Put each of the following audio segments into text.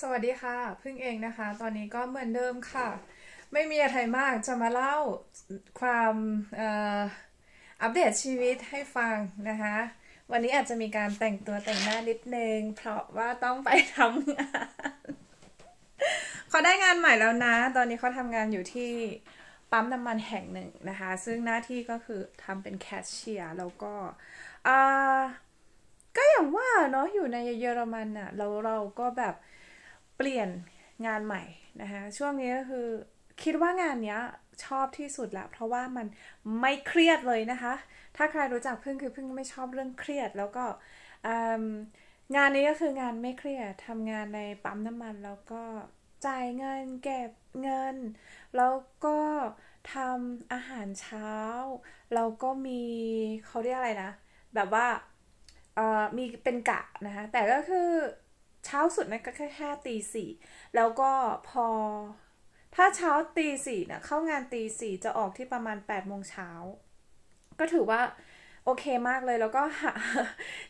สวัสดีค่ะ พึ่งเองนะคะ ตอนนี้ก็เหมือนเดิมค่ะ ไม่มีอะไรมากจะมาเล่าความอัปเดตชีวิตให้ฟังนะคะ วันนี้อาจจะมีการแต่งตัวแต่งหน้านิดนึงเพราะว่าต้องไปทำงานเขาได้งานใหม่แล้วนะ ตอนนี้เขาทำงานอยู่ที่ปั๊มน้ำมันแห่งหนึ่งนะคะ ซึ่งหน้าที่ก็คือทำเป็นแคชเชียร์แล้วก็ก็อย่างว่าเนาะอยู่ในเยอรมันอะเราเราก็แบบเปลี่ยนงานใหม่นะคะช่วงนี้ก็คือคิดว่างานเนี้ยชอบที่สุดละเพราะว่ามันไม่เครียดเลยนะคะ ถ้าใครรู้จักพึ่งคือพึ่งไม่ชอบเรื่องเครียด แล้วก็งานนี้ก็คืองานไม่เครียดทำงานในปั๊มน้ำมัน แล้วก็จ่ายเงินเก็บเงิน แล้วก็ทำอาหารเช้าแล้วก็มีเขาเรียกอะไรนะแบบว่ามีเป็นกะนะคะแต่ก็คือเช้าสุดนะนก็แค่แค่ตีสี่แล้วก็พอถ้าเช้าตีสี่เนี่ยเข้างานตีสี่จะออกที่ประมาณแปดโมงเช้าก็ถือว่าโอเคมากเลยแล้วก็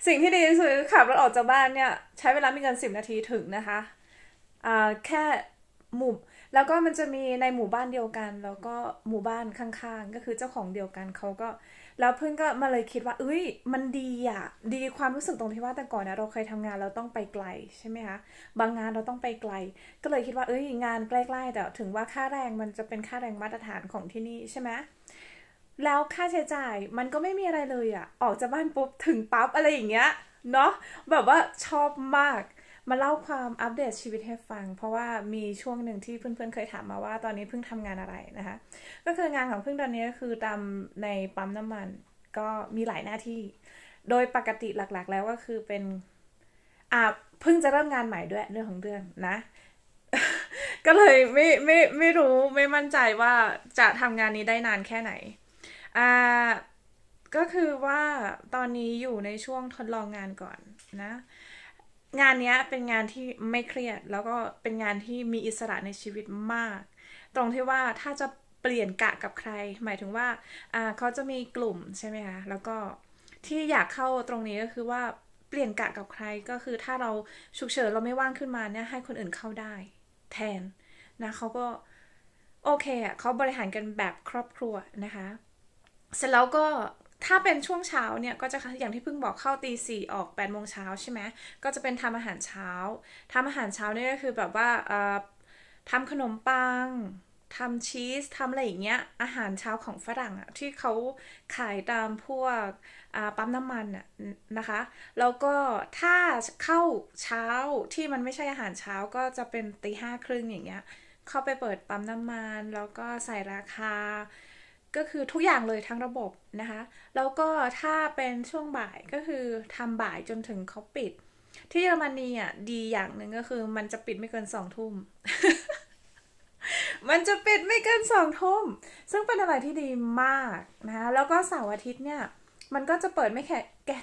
สิ่งที่ดีที่สุดขับรถออกจากบ้านเนี่ย ใช้เวลาไม่เกินสิบนาทีถึงนะคะแค่หมู่แล้วก็มันจะมีในหมู่บ้านเดียวกัน แล้วก็หมู่บ้านข้างๆก็คือเจ้าของเดียวกันเขาก็แล้วเพื่อนก็มาเลยคิดว่าเอ้ยมันดีอ่ะดีความรู้สึกตรงที่ว่าแต่ก่อนนะเราเคยทำงานเราต้องไปไกลใช่ไหมคะบางงานเราต้องไปไกล ก็เลยคิดว่าเอ้ยงานใกล้ๆแต่ถึงว่าค่าแรงมันจะเป็นค่าแรงมาตรฐานของที่นี่ใช่ไหมแล้วค่าใช้จ่ายมันก็ไม่มีอะไรเลยอ่ะออกจากบ้านปุ๊บถึงปั๊บอะไรอย่างเงี้ยเนาะแบบว่าชอบมากมาเล่าความอัปเดตชีวิตให้ฟัง เพราะว่ามีช่วงหนึ่งที่เพื่อน ๆ เคยถามมาว่า ตอนนี้เพิ่งทำงานอะไรนะคะก็คืองานของเพิ่งตอนนี้ก็คือตามในปั๊มน้ำมันก็มีหลายหน้าที่ โดยปกติหลักๆแล้วก็คือเป็นอ่าเพิ่งจะเริ่มงานใหม่ด้วยเรื่องของเรื่องนะ ก็เลยไม่ไม่ไม่รู้ไม่มั่นใจว่าจะทำงานนี้ได้นานแค่ไหนอ่าก็คือว่าตอนนี้อยู่ในช่วงทดลองงานก่อนนะงานนี้เป็นงานที่ไม่เครียด แล้วก็เป็นงานที่มีอิสระในชีวิตมาก ตรงที่ว่าถ้าจะเปลี่ยนกะกับใคร หมายถึงว่า อ่าเขาจะมีกลุ่มใช่ไหมคะแล้วก็ที่อยากเข้าตรงนี้ก็คือว่าเปลี่ยนกะกับใครก็คือถ้าเราฉุกเฉินเราไม่ว่างขึ้นมาเนี่ย ให้คนอื่นเข้าได้ แทนนะเขาก็ โอเคอ่ะเขาบริหารกันแบบครอบครัวนะคะ เสร็จแล้วก็ถ้าเป็นช่วงเช้าเนี่ยก็จะ อย่างที่เพิ่งบอกเข้าตีสี่ออก8ปดโมงเช้าใช่ไหม ก็จะเป็นทำอาหารเช้า ทำอาหารเช้าเนี่ยก็คือแบบว่าทำทำขนมปังทำชีสทำอะไรอย่างเงี้ยอาหารเช้าของฝรั่งอะที่เขาขายตามพวกปั๊มน้ำมันอะนะคะแล้วก็ถ้าเข้าเช้าที่มันไม่ใช่อาหารเช้าก็จะเป็นตีห้าครึ่งอย่างเงี้ย เข้าไปเปิดปั๊มน้ำมันแล้วก็ใส่ราคาก็คือทุกอย่างเลยทั้งระบบนะคะ แล้วก็ถ้าเป็นช่วงบ่ายก็คือทำบ่ายจนถึงเขาปิด ที่เยอรมนีอ่ะดีอย่างหนึ่งก็คือมันจะปิดไม่เกินสองทุ่ม มันจะปิดไม่เกินสองทุ่ม ซึ่งเป็นอะไรที่ดีมากนะคะ แล้วก็เสาร์อาทิตย์เนี่ย มันก็จะเปิดไม่แค่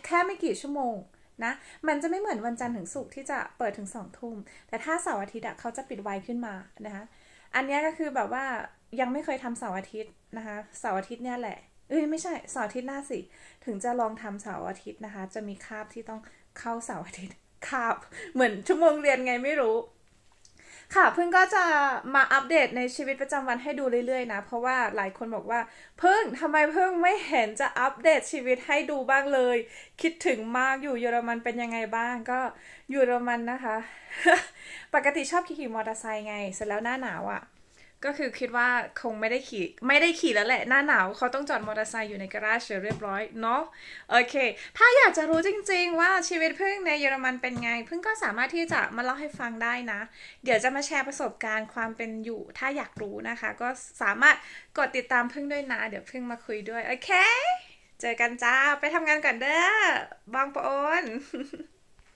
แค่ไม่กี่ชั่วโมงนะมันจะไม่เหมือนวันจันทร์ถึงศุกร์ที่จะเปิดถึงสองทุ่มแต่ถ้าเสาร์อาทิตย์เขาจะปิดไวขึ้นมานะคะอันนี้ก็คือแบบว่ายังไม่เคยทำเสาร์อาทิตย์นะคะเสาร์อาทิตย์เนี่ยแหละเอ้ยไม่ใช่เสาร์อาทิตย์หน้าสิ ถึงจะลองทำเสาร์อาทิตย์นะคะ จะมีคาบที่ต้องเข้าเสาร์อาทิตย์คาบเหมือนชั่วโมงเรียนไงไม่รู้ค่ะเพิ่งก็จะมาอัปเดตในชีวิตประจำวันให้ดูเรื่อยๆนะ เพราะว่าหลายคนบอกว่าเพิ่งทำไมเพิ่งไม่เห็นจะอัปเดตชีวิตให้ดูบ้างเลย คิดถึงมากอยู่เยอรมันเป็นยังไงบ้างก็อยู่เยอรมันนะคะ ปกติชอบขี่มอเตอร์ไซค์ไงเสร็จแล้วหน้าหนาวอะ่ะก็คือคิดว่าคงไม่ได้ขี่ไม่ได้ขี่แล้วแหละหน้าหนาวเขาต้องจอดมอเตอร์ไซค์อยู่ในกราชเรียบร้อยเนาะโอเค ถ้าอยากจะรู้จริงๆว่าชีวิตพึ่งในเยอรมันเป็นไงพึ่งก็สามารถที่จะมาเล่าให้ฟังได้นะ เดี๋ยวจะมาแชร์ประสบการณ์ความเป็นอยู่ ถ้าอยากรู้นะคะ ก็สามารถกดติดตามพึ่งด้วยนะเดี๋ยวพึ่งมาคุยด้วยโอเค เจอกันจ้าไปทำงานก่อนเด้อบางปะอน